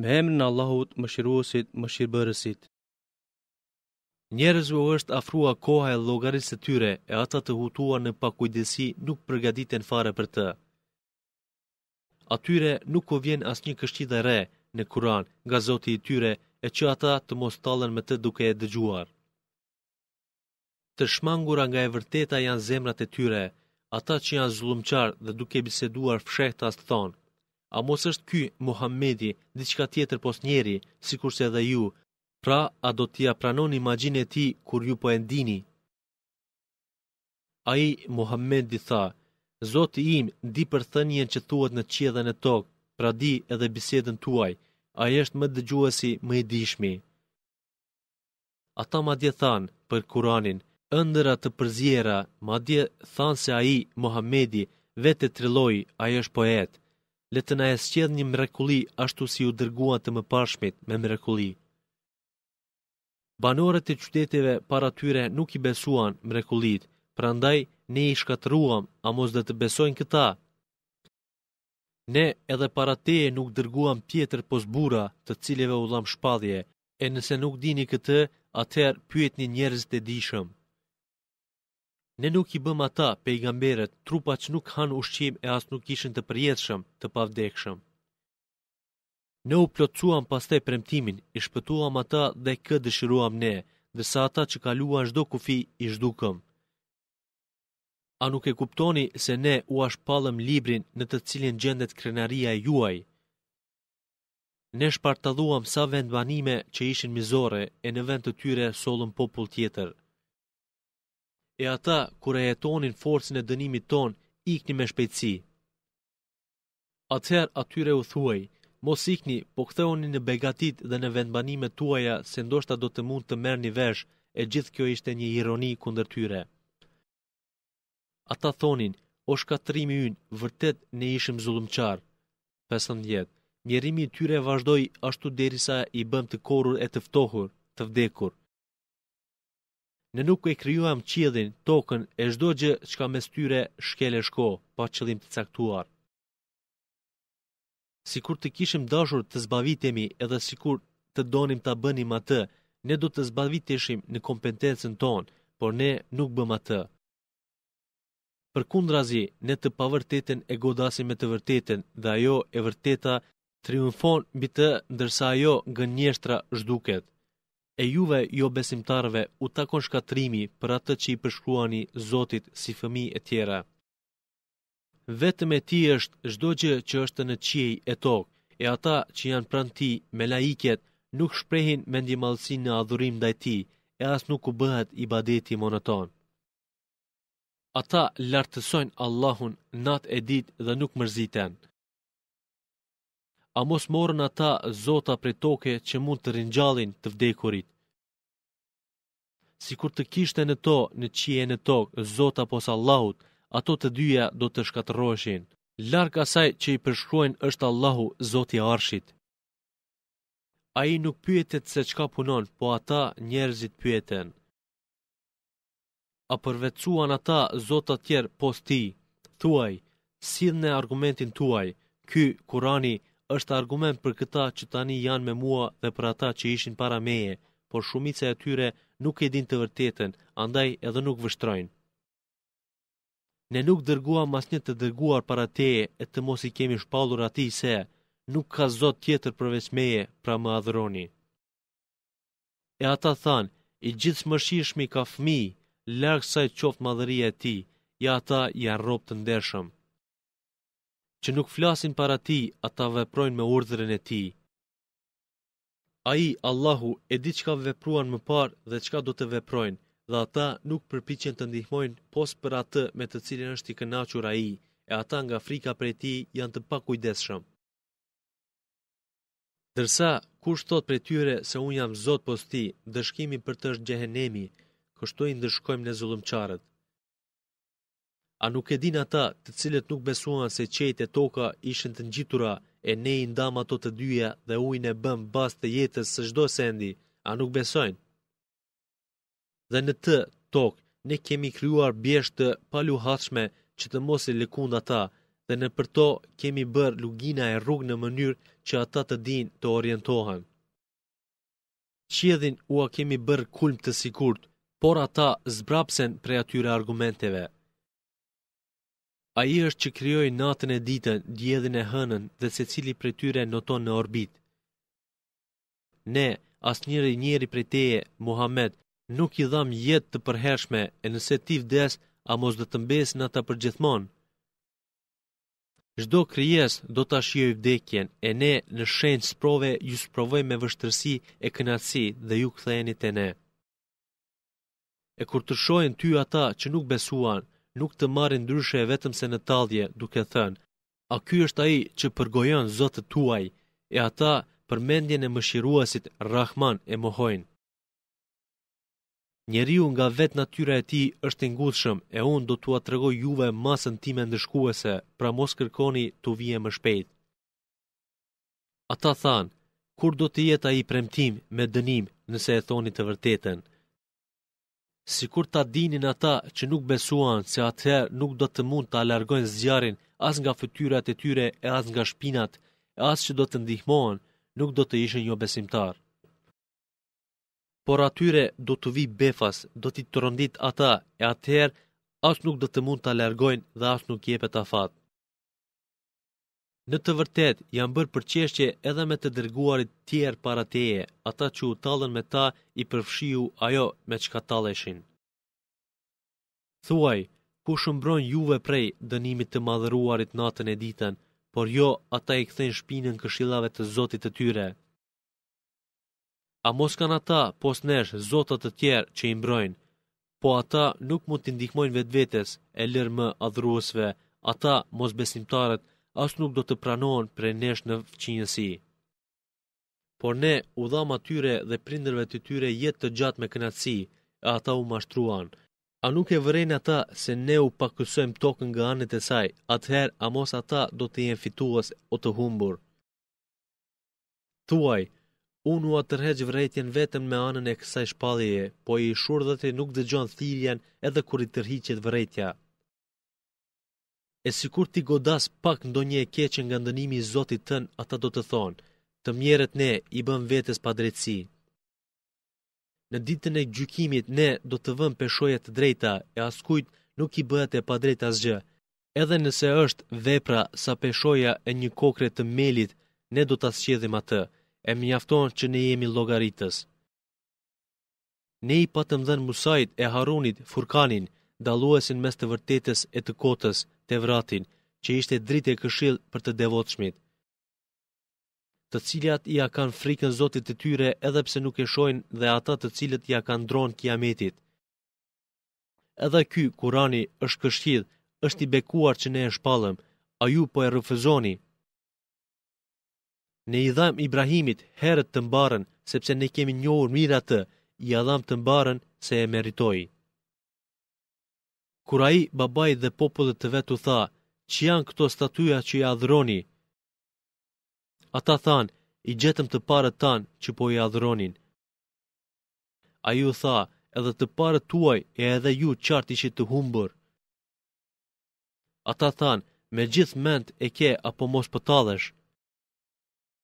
me emrë në Allahut më shiruosit më shirëbërësit. Njerëzve është afrua koha e logarisë të tyre e ata të hutua në pakujdesi nuk përgadit e fare për të. Atyre nuk o vjen asë një kështi re në kuran nga zoti i tyre e që ata të mos talen me të duke e dëgjuar. Të shmangura nga e vërteta janë zemrat e tyre, ata që janë zulumqar dhe duke biseduar fshekta asë thonë, a mos është ky Muhammedi diçka tjetër pos njeri, si kurse edhe ju, pra a do t'ja pranon imagjin e ti kur ju po endini? A i Muhammedi tha, Zoti im di për thënjen që tuat në qiedhe në tokë, pra di edhe bisedën tuaj, a i është më dëgjuesi më i dishmi. Ata ma dje than për Kuranin, ëndëra të përzjera, ma dje than se a i, Muhammedi, vetë të triloj, a i është poetë le të na e sqedh një mrekulli ashtu si u dërguat të më pashmit me mrekulli. Banorët e qyteteve para tyre nuk i besuan mrekullit, prandaj ne i shkatruam, a mos dhe të besojnë këta. Ne edhe para teje nuk dërguam pjetër pos bura të cileve u dham shpadhje, e nëse nuk dini këtë, atëherë pyet një njerëz të dishëm. Ne nuk i bëm ata, pejgamberet, trupa që nuk hanë ushqim e asë nuk ishin të përjetëshëm, të pavdekshëm. Ne u plotësuam pas te premtimin, i shpëtuam ata dhe kë dëshiruam ne, sa ata që kaluan shdo kufi i shdukëm. A nuk e kuptoni se ne u ashpallëm librin në të cilin gjendet krenaria juaj? Ne shpartaluam sa vendbanime që ishin mizore e në vend të tyre solën popull tjetër e ata kur e jetonin forcën e dënimit ton, ikni me shpejtësi. Atëherë atyre u thuaj, mos ikni, po këtheoni në begatit dhe në vendbanime tuaja se ndoshta do të mund të merë një vesh, e gjithë kjo ishte një ironi kundër tyre. Ata thonin, o shkatrimi yn, vërtet ne ishim zullumqar. 15. Njerimi tyre vazhdoj ashtu derisa i bëm të korur e të ftohur, të vdekur. Ne nuk e krijuam qiellin, tokën e çdo gjë që ka mes tyre shkelë shko, pa qëllim të caktuar. Si kur të kishim dashur të zbavitemi edhe si kur të donim të bënim atë, ne do të zbaviteshim në kompetencën tonë, por ne nuk bëm atë. Për kundrazi, ne të pavërteten e godasim me të vërteten dhe ajo e vërteta triumfon mbi të ndërsa ajo gënjeshtra zhduket e juve jo besimtarve u takon shkatrimi për atë që i përshkruani Zotit si fëmi e tjera. Vetëm e ti është zdo gjë që është në qiej e tokë, e ata që janë pranë ti me laiket nuk shprehin me ndjemalësi në adhurim dhe ti, e as nuk u bëhet i badeti monoton. Ata lartësojnë Allahun natë e ditë dhe nuk mërziten a mos morën ata zota prej toke që mund të rinjallin të vdekurit. Si kur të kishte në to, në qie në tokë, zota pos Allahut, ato të dyja do të shkatëroshin. Lark asaj që i përshkruen është Allahu, zoti arshit. A i nuk pyetet se qka punon, po ata njerëzit pyeten. A përvecuan ata zota tjerë pos ti, tuaj, sidhne argumentin tuaj, ky Kurani, është argument për këta që tani janë me mua dhe për ata që ishin para meje, por shumica e tyre nuk e din të vërtetën, andaj edhe nuk vështrojnë. Ne nuk dërguam mas një të dërguar para teje e të mos i kemi shpallur ati se nuk ka zot tjetër përveç meje pra më adhëroni. E ata thanë, i gjithë shishmi ka fmi, lërgë saj qoftë madhëria e ti, ja ata janë robë të ndershëm që nuk flasin para ti, ata veprojnë me urdhren e ti. A i, Allahu, e di qka vepruan më parë dhe qka do të veprojnë, dhe ata nuk përpichen të ndihmojnë pos për atë me të cilin është i kënachur a i, e ata nga frika për ti janë të pak kujdeshëm. Dërsa, kur shtot për tyre se unë jam zotë posti, dëshkimi për të është gjehenemi, kështu i ndëshkojmë në zullumqarët. A nuk e din ata të cilët nuk besuan se qejt e toka ishën të ngjitura e ne i ndam ato të dyja dhe ujnë e bëm bas të jetës së shdo sendi, a nuk besojnë? Dhe në të tokë, ne kemi kryuar bjesht të palu hatshme që të mos i likund ata, dhe në përto kemi bërë lugina e rrugë në mënyrë që ata të din të orientohen. Qjedhin ua kemi bërë kulm të sigurt, por ata zbrapsen prej atyre argumenteve. A i është që kryoj natën e ditën, djedhën e hënën dhe se cili për tyre noton në orbit. Ne, as njëri njëri për teje, Muhammed, nuk i dham jetë të përhershme e nëse ti vdes, a mos dhe të mbes në ta përgjithmonë. Shdo kryes do të ashjoj vdekjen, e ne në shenjë sprove ju sprovoj me vështërsi e kënatësi dhe ju ktheheni te ne. E kur të shojnë ty ata që nuk besuan, nuk të marrin ndryshe vetëm se në tallje, duke thënë: "A ky është ai që përgojon zotët tuaj?" E ata përmendjen e mëshiruesit Rahman e mohojnë. Njeriu nga vet natyra e tij është i e un do t'ua tregoj juve masën time ndëshkuese, pra mos kërkoni tu vije më shpejt. Ata thanë, kur do të jetë a i premtim me dënim nëse e thoni të vërtetën? si kur ta dinin ata që nuk besuan se atëherë nuk do të mund të alargojnë zjarin as nga fëtyrat e tyre e as nga shpinat, e as që do të ndihmohen, nuk do të ishen jo besimtar. Por atyre do të vi befas, do t'i të rëndit ata, e atëherë as nuk do të mund të alargojnë dhe as nuk jepet afat. Në të vërtet, janë bërë për qeshtje edhe me të dërguarit tjerë para teje, ata që u talën me ta i përfshiu ajo me qka taleshin. Thuaj, ku shëmbron juve prej dënimit të madhëruarit natën e ditën, por jo ata i këthejnë shpinën këshilave të zotit të tyre. A mos kanë ata pos neshë zotat të tjerë që i mbrojnë, po ata nuk mund të ndihmojnë vetë vetës e lërë më adhruësve, ata mos besimtarët, as nuk do të pranohen për e nesh në fëqinjësi. Por ne u dham atyre dhe prinderve të tyre jetë të gjatë me kënatësi, e ata u mashtruan. A nuk e vërejnë ata se ne u pakësojmë tokën nga anët e saj, atëherë a mos ata do të jenë fituas o të humbur. Tuaj, unë u atërhegjë vërejtjen vetëm me anën e kësaj shpallije, po i shurë dhe të nuk dhe gjonë thirjen edhe kur i tërhiqet vërejtja. E si kur ti godas pak ndo një e keqen nga ndënimi i Zotit tën, ata do të thonë, të mjerët ne i bëm vetës pa drejtësi. Në ditën e gjykimit ne do të vëm peshojet të drejta, e askujt nuk i bëhet e pa drejtë asgjë. Edhe nëse është vepra sa peshoja e një kokre të melit, ne do të asqedhim atë, e mjafton që ne jemi logaritës. Ne i patëm dhenë musajt e harunit furkanin, daluesin mes të vërtetës e të kotës, Tevratin, që ishte dritë e këshill për të devotshmit. Të cilat ia kanë frikën Zotit të tyre edhe pse nuk e shojnë dhe ata të cilët ia kanë dron kiametit. Edhe ky Kurani është këshill, është i bekuar që ne e shpallëm, a ju po e rëfëzoni. Ne i dham Ibrahimit herët të mbarën, sepse ne kemi njohur mirë atë, i dham të mbarën se e meritojë kur a i babaj dhe popullet të vetu tha, që janë këto statuja që i adhroni? Ata than, i gjetëm të parët tanë që po i adhronin. A ju tha, edhe të parët tuaj e edhe ju qartë ishit të humbër. Ata than, me gjithë ment e ke apo mos pëtadhesh. Po